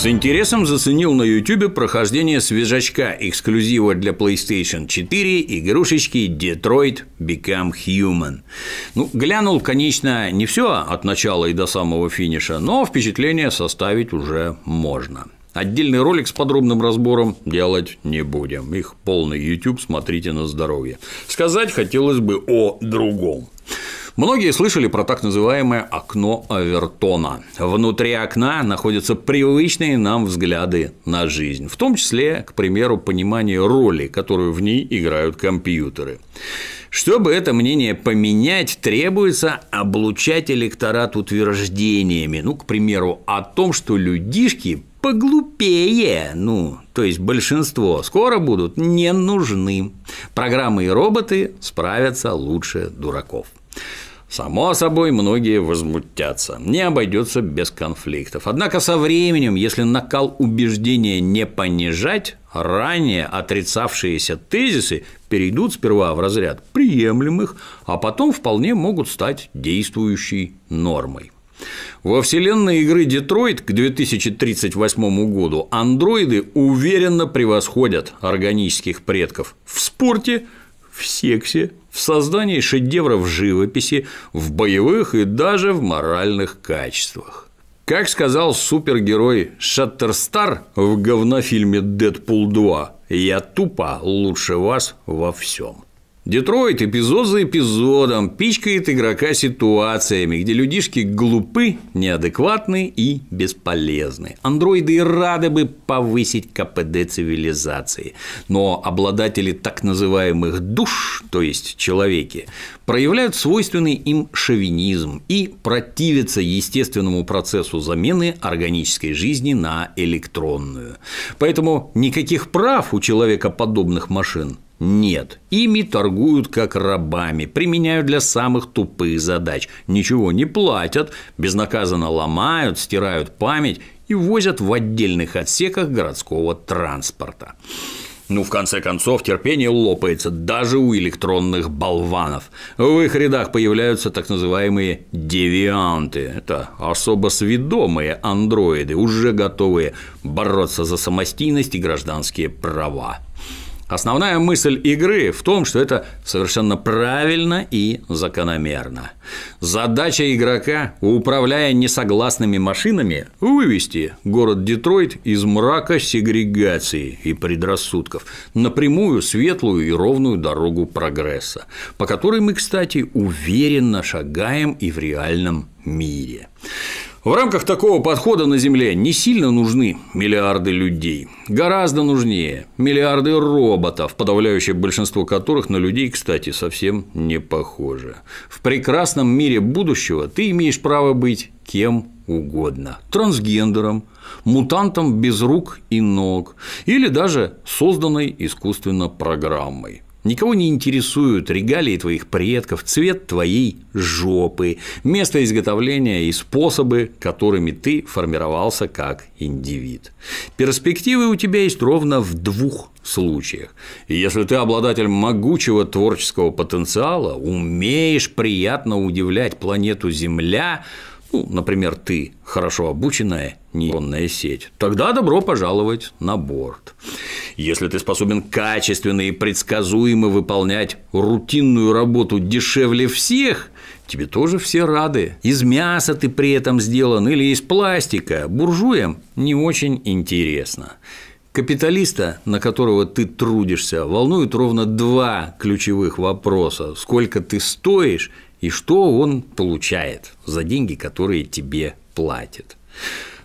С интересом заценил на YouTube прохождение свежачка эксклюзива для PlayStation 4 игрушечки Detroit Become Human. Ну, глянул, конечно, не все от начала и до самого финиша, но впечатление составить уже можно. Отдельный ролик с подробным разбором делать не будем. Их полный YouTube, смотрите на здоровье. Сказать хотелось бы о другом. Многие слышали про так называемое окно Авертона. Внутри окна находятся привычные нам взгляды на жизнь, в том числе, к примеру, понимание роли, которую в ней играют компьютеры. Чтобы это мнение поменять, требуется облучать электорат утверждениями, ну, к примеру, о том, что людишки поглупее, ну, то есть большинство, скоро будут не нужны. Программы и роботы справятся лучше дураков. Само собой, многие возмутятся. Не обойдется без конфликтов. Однако со временем, если накал убеждения не понижать, ранее отрицавшиеся тезисы перейдут сперва в разряд приемлемых, а потом вполне могут стать действующей нормой. Во вселенной игры Детройт к 2038 году андроиды уверенно превосходят органических предков в спорте, в сексе, в создании шедевров живописи, в боевых и даже в моральных качествах. Как сказал супергерой Шаттерстар в говнофильме «Дэдпул 2», «Я тупо лучше вас во всем». Детройт эпизод за эпизодом пичкает игрока ситуациями, где людишки глупы, неадекватны и бесполезны. Андроиды рады бы повысить КПД цивилизации, но обладатели так называемых душ, то есть человеки, проявляют свойственный им шовинизм и противятся естественному процессу замены органической жизни на электронную. Поэтому никаких прав у человека подобных машин нет, ими торгуют как рабами, применяют для самых тупых задач, ничего не платят, безнаказанно ломают, стирают память и возят в отдельных отсеках городского транспорта. Ну, в конце концов, терпение лопается даже у электронных болванов. В их рядах появляются так называемые девианты. Это особо сведомые андроиды, уже готовые бороться за самостийность и гражданские права. Основная мысль игры в том, что это совершенно правильно и закономерно. Задача игрока, управляя несогласными машинами, вывести город Детройт из мрака сегрегации и предрассудков на прямую, светлую и ровную дорогу прогресса, по которой мы, кстати, уверенно шагаем и в реальном мире. В рамках такого подхода на Земле не сильно нужны миллиарды людей. Гораздо нужнее миллиарды роботов, подавляющее большинство которых на людей, кстати, совсем не похоже. В прекрасном мире будущего ты имеешь право быть кем угодно. Трансгендером, мутантом без рук и ног или даже созданной искусственно программой. Никого не интересуют регалии твоих предков, цвет твоей жопы, место изготовления и способы, которыми ты формировался как индивид. Перспективы у тебя есть ровно в двух случаях. если ты обладатель могучего творческого потенциала, умеешь приятно удивлять планету Земля, ну, например, ты – хорошо обученная нейронная сеть, тогда добро пожаловать на борт. Если ты способен качественно и предсказуемо выполнять рутинную работу дешевле всех, тебе тоже все рады. Из мяса ты при этом сделан или из пластика, буржуям не очень интересно. Капиталиста, на которого ты трудишься, волнуют ровно два ключевых вопроса – сколько ты стоишь и что он получает за деньги, которые тебе платят.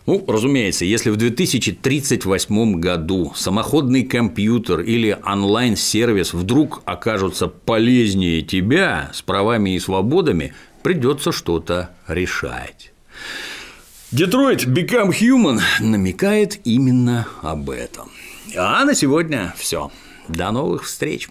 Ну, разумеется, если в 2038 году самоходный компьютер или онлайн-сервис вдруг окажутся полезнее тебя с правами и свободами, придется что-то решать. Детройт Become Human намекает именно об этом. А на сегодня все. До новых встреч!